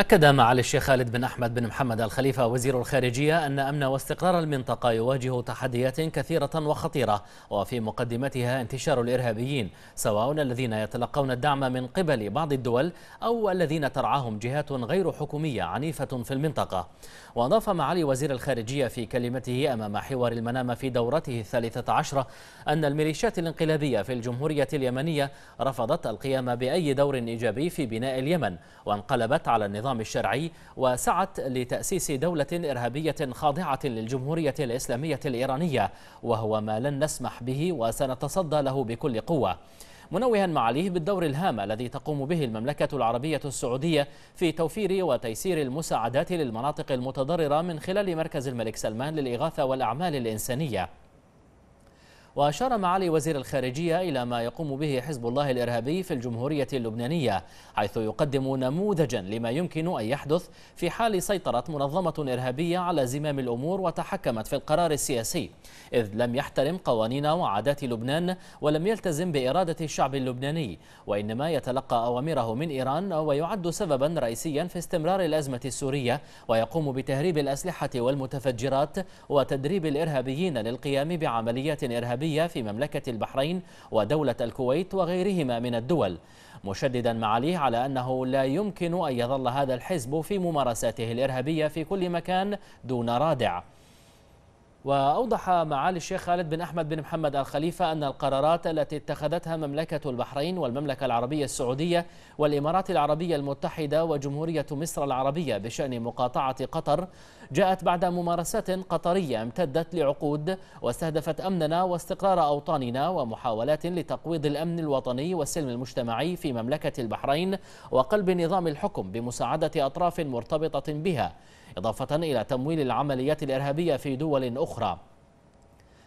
أكد معالي الشيخ خالد بن أحمد بن محمد الخليفة وزير الخارجية أن أمن واستقرار المنطقة يواجه تحديات كثيرة وخطيرة وفي مقدمتها انتشار الإرهابيين سواء الذين يتلقون الدعم من قبل بعض الدول أو الذين ترعاهم جهات غير حكومية عنيفة في المنطقة وأضاف معالي وزير الخارجية في كلمته أمام حوار المنام في دورته الثالثة عشرة أن الميليشيات الانقلابية في الجمهورية اليمنية رفضت القيام بأي دور إيجابي في بناء اليمن وانقلبت على النظام النظام الشرعي وسعت لتأسيس دولة إرهابية خاضعة للجمهورية الإسلامية الإيرانية وهو ما لن نسمح به وسنتصدى له بكل قوة منوها معاليه بالدور الهام الذي تقوم به المملكة العربية السعودية في توفير وتيسير المساعدات للمناطق المتضررة من خلال مركز الملك سلمان للإغاثة والأعمال الإنسانية وأشار معالي وزير الخارجية إلى ما يقوم به حزب الله الإرهابي في الجمهورية اللبنانية حيث يقدم نموذجا لما يمكن أن يحدث في حال سيطرت منظمة إرهابية على زمام الأمور وتحكمت في القرار السياسي إذ لم يحترم قوانين وعادات لبنان ولم يلتزم بإرادة الشعب اللبناني وإنما يتلقى أوامره من إيران ويعد سببا رئيسيا في استمرار الأزمة السورية ويقوم بتهريب الأسلحة والمتفجرات وتدريب الإرهابيين للقيام بعمليات إرهابية الشبابية في مملكة البحرين ودولة الكويت وغيرهما من الدول مشددا معاليه على أنه لا يمكن أن يظل هذا الحزب في ممارساته الإرهابية في كل مكان دون رادع وأوضح معالي الشيخ خالد بن أحمد بن محمد الخليفة أن القرارات التي اتخذتها مملكة البحرين والمملكة العربية السعودية والإمارات العربية المتحدة وجمهورية مصر العربية بشأن مقاطعة قطر جاءت بعد ممارسات قطرية امتدت لعقود واستهدفت أمننا واستقرار أوطاننا ومحاولات لتقويض الأمن الوطني والسلم المجتمعي في مملكة البحرين وقلب نظام الحكم بمساعدة أطراف مرتبطة بها إضافة إلى تمويل العمليات الإرهابية في دول أخرى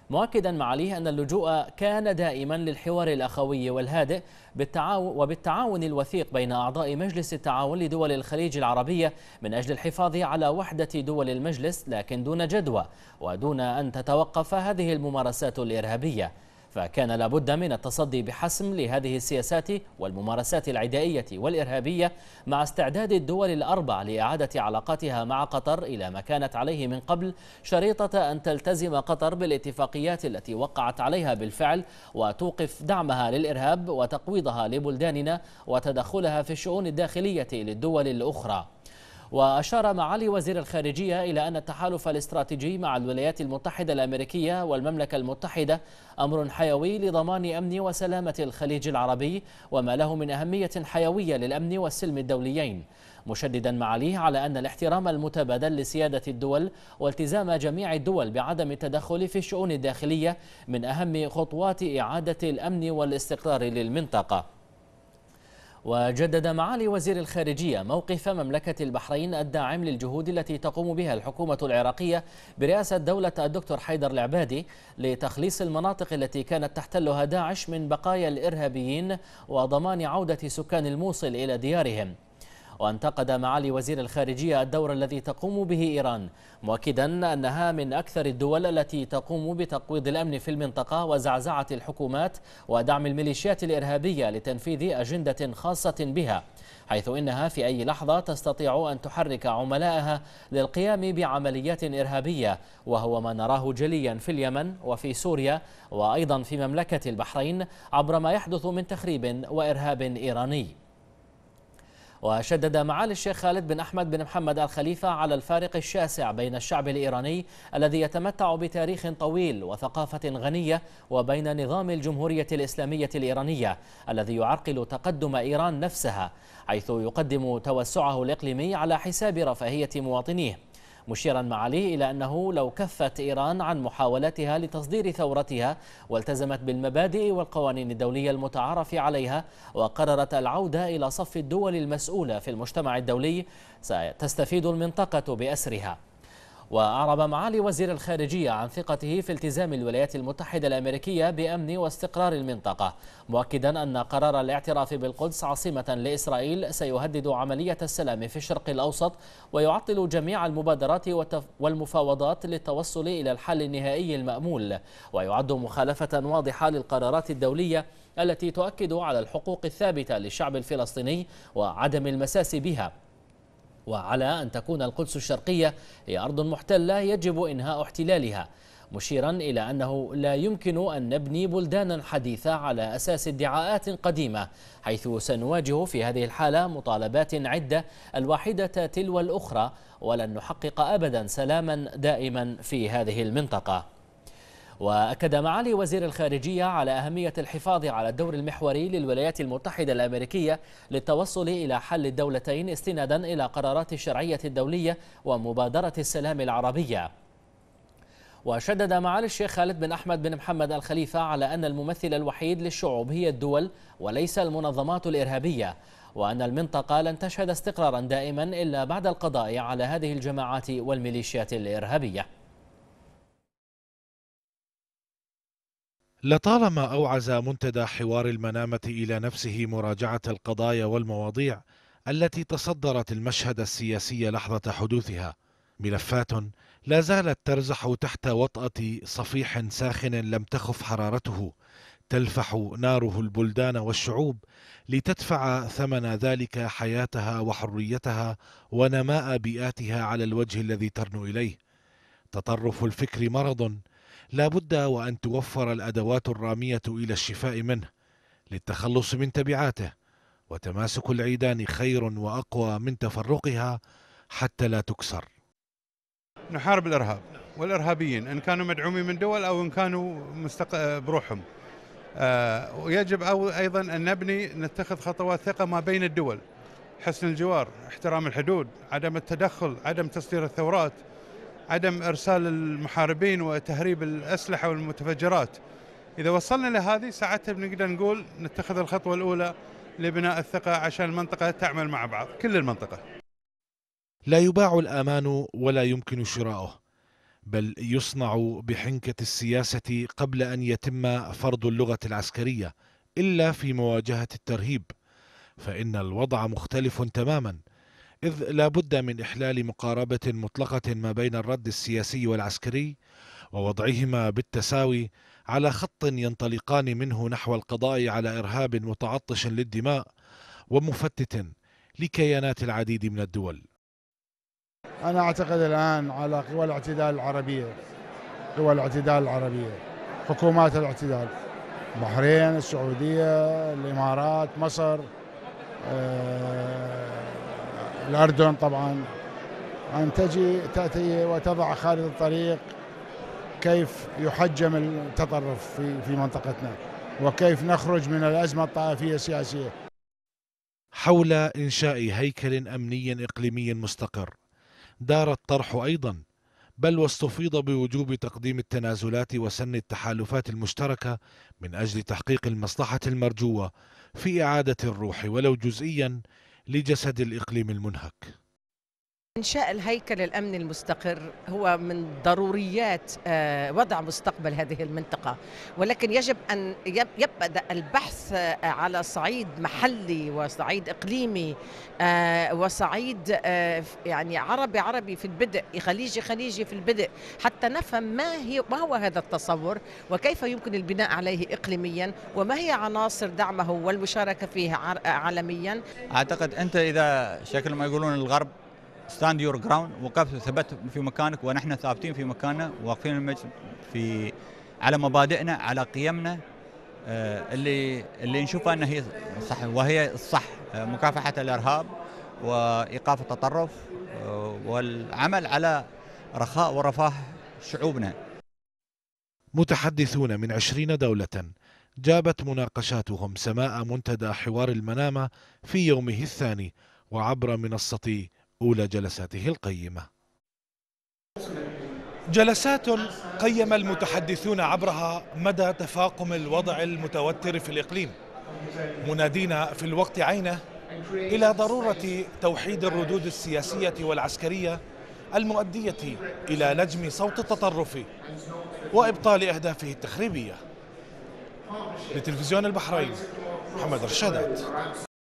مؤكدا معاليه أن اللجوء كان دائما للحوار الأخوي والهادئ بالتعاون وبالتعاون الوثيق بين أعضاء مجلس التعاون لدول الخليج العربية من أجل الحفاظ على وحدة دول المجلس لكن دون جدوى ودون أن تتوقف هذه الممارسات الإرهابية فكان لابد من التصدي بحسم لهذه السياسات والممارسات العدائية والإرهابية مع استعداد الدول الأربع لإعادة علاقاتها مع قطر إلى ما كانت عليه من قبل شريطة أن تلتزم قطر بالاتفاقيات التي وقعت عليها بالفعل وتوقف دعمها للإرهاب وتقويضها لبلداننا وتدخلها في الشؤون الداخلية للدول الأخرى وأشار معالي وزير الخارجية إلى أن التحالف الاستراتيجي مع الولايات المتحدة الأمريكية والمملكة المتحدة أمر حيوي لضمان أمن وسلامة الخليج العربي وما له من أهمية حيوية للأمن والسلم الدوليين مشددا معاليه على أن الاحترام المتبادل لسيادة الدول والتزام جميع الدول بعدم التدخل في الشؤون الداخلية من أهم خطوات إعادة الأمن والاستقرار للمنطقة وجدد معالي وزير الخارجية موقف مملكة البحرين الداعم للجهود التي تقوم بها الحكومة العراقية برئاسة دولة الدكتور حيدر العبادي لتخليص المناطق التي كانت تحتلها داعش من بقايا الإرهابيين وضمان عودة سكان الموصل إلى ديارهم وانتقد معالي وزير الخارجية الدور الذي تقوم به إيران مؤكدا أنها من أكثر الدول التي تقوم بتقويض الأمن في المنطقة وزعزعة الحكومات ودعم الميليشيات الإرهابية لتنفيذ أجندة خاصة بها حيث إنها في أي لحظة تستطيع أن تحرك عملائها للقيام بعمليات إرهابية وهو ما نراه جليا في اليمن وفي سوريا وأيضا في مملكة البحرين عبر ما يحدث من تخريب وإرهاب إيراني وشدد معالي الشيخ خالد بن أحمد بن محمد الخليفة على الفارق الشاسع بين الشعب الإيراني الذي يتمتع بتاريخ طويل وثقافة غنية وبين نظام الجمهورية الإسلامية الإيرانية الذي يعرقل تقدم إيران نفسها حيث يقدم توسعه الإقليمي على حساب رفاهية مواطنيه مشيرا معاليه إلى أنه لو كفت إيران عن محاولتها لتصدير ثورتها والتزمت بالمبادئ والقوانين الدولية المتعارف عليها وقررت العودة إلى صف الدول المسؤولة في المجتمع الدولي ستستفيد المنطقة بأسرها وأعرب معالي وزير الخارجية عن ثقته في التزام الولايات المتحدة الأمريكية بأمن واستقرار المنطقة مؤكدا أن قرار الاعتراف بالقدس عاصمة لإسرائيل سيهدد عملية السلام في الشرق الأوسط ويعطل جميع المبادرات والمفاوضات للتوصل إلى الحل النهائي المأمول ويعد مخالفة واضحة للقرارات الدولية التي تؤكد على الحقوق الثابتة للشعب الفلسطيني وعدم المساس بها وعلى أن تكون القدس الشرقية هي أرض محتلة يجب إنهاء احتلالها مشيرا إلى أنه لا يمكن أن نبني بلدانا حديثة على أساس ادعاءات قديمة حيث سنواجه في هذه الحالة مطالبات عدة الواحدة تلو الأخرى ولن نحقق أبدا سلاما دائما في هذه المنطقة وأكد معالي وزير الخارجية على أهمية الحفاظ على الدور المحوري للولايات المتحدة الأمريكية للتوصل إلى حل الدولتين استنادا إلى قرارات الشرعية الدولية ومبادرة السلام العربية وشدد معالي الشيخ خالد بن أحمد بن محمد الخليفة على أن الممثل الوحيد للشعوب هي الدول وليس المنظمات الإرهابية وأن المنطقة لن تشهد استقرارا دائما إلا بعد القضاء على هذه الجماعات والميليشيات الإرهابية لطالما أوعز منتدى حوار المنامة إلى نفسه مراجعة القضايا والمواضيع التي تصدرت المشهد السياسي لحظة حدوثها ملفات لا زالت ترزح تحت وطأة صفيح ساخن لم تخف حرارته تلفح ناره البلدان والشعوب لتدفع ثمن ذلك حياتها وحريتها ونماء بيئاتها على الوجه الذي ترنو إليه تطرف الفكر مرض لا بد وأن توفر الأدوات الرامية إلى الشفاء منه للتخلص من تبعاته وتماسك العيدان خير وأقوى من تفرقها حتى لا تكسر نحارب الإرهاب والإرهابيين إن كانوا مدعومين من دول أو إن كانوا مستق... بروحهم آه، ويجب أيضا أن نبني نتخذ خطوات ثقة ما بين الدول حسن الجوار احترام الحدود عدم التدخل عدم تصدير الثورات عدم ارسال المحاربين وتهريب الاسلحه والمتفجرات. اذا وصلنا لهذه ساعتها بنقدر نقول نتخذ الخطوه الاولى لبناء الثقه عشان المنطقه تعمل مع بعض، كل المنطقه. لا يباع الامان ولا يمكن شراؤه، بل يصنع بحنكه السياسه قبل ان يتم فرض اللغه العسكريه، الا في مواجهه الترهيب. فان الوضع مختلف تماما. إذ لا بد من إحلال مقاربة مطلقة ما بين الرد السياسي والعسكري ووضعهما بالتساوي على خط ينطلقان منه نحو القضاء على إرهاب متعطش للدماء ومفتت لكيانات العديد من الدول أنا أعتقد الآن على قوى الاعتدال العربية قوى الاعتدال العربية حكومات الاعتدال البحرين السعودية الإمارات مصر آه الأردن طبعا أن تجي تأتي وتضع خارج الطريق كيف يحجم التطرف في في منطقتنا وكيف نخرج من الأزمة الطائفية السياسية حول إنشاء هيكل أمني إقليمي مستقر دار الطرح أيضا بل واستفيض بوجوب تقديم التنازلات وسن التحالفات المشتركة من أجل تحقيق المصلحة المرجوة في إعادة الروح ولو جزئيا لجسد الإقليم المنهك إنشاء الهيكل الأمني المستقر هو من ضروريات آه، وضع مستقبل هذه المنطقة ولكن يجب أن يبدأ البحث آه، على صعيد محلي وصعيد إقليمي آه، وصعيد يعني عربي عربي في البدء خليجي خليجي في البدء حتى نفهم ما هي ما هو هذا التصور وكيف يمكن البناء عليه إقليميا وما هي عناصر دعمه والمشاركة فيه عالميا أعتقد أنت إذا شكل ما يقولون الغرب ستاند يور جراوند وقفت ثبت في مكانك ونحن ثابتين في مكاننا واقفين في على مبادئنا على قيمنا آه، اللي اللي نشوفها ان هي صح وهي الصح آه، مكافحه الارهاب وايقاف التطرف آه، والعمل على رخاء ورفاه شعوبنا. متحدثون من 20 دوله جابت مناقشاتهم سماء منتدى حوار المنامه في يومه الثاني وعبر منصه أولى جلساته القيمة جلسات قيم المتحدثون عبرها مدى تفاقم الوضع المتوتر في الإقليم منادين في الوقت عينه إلى ضرورة توحيد الردود السياسية والعسكرية المؤدية إلى لجم صوت التطرف وإبطال أهدافه التخريبية لتلفزيون البحرين محمد رشادات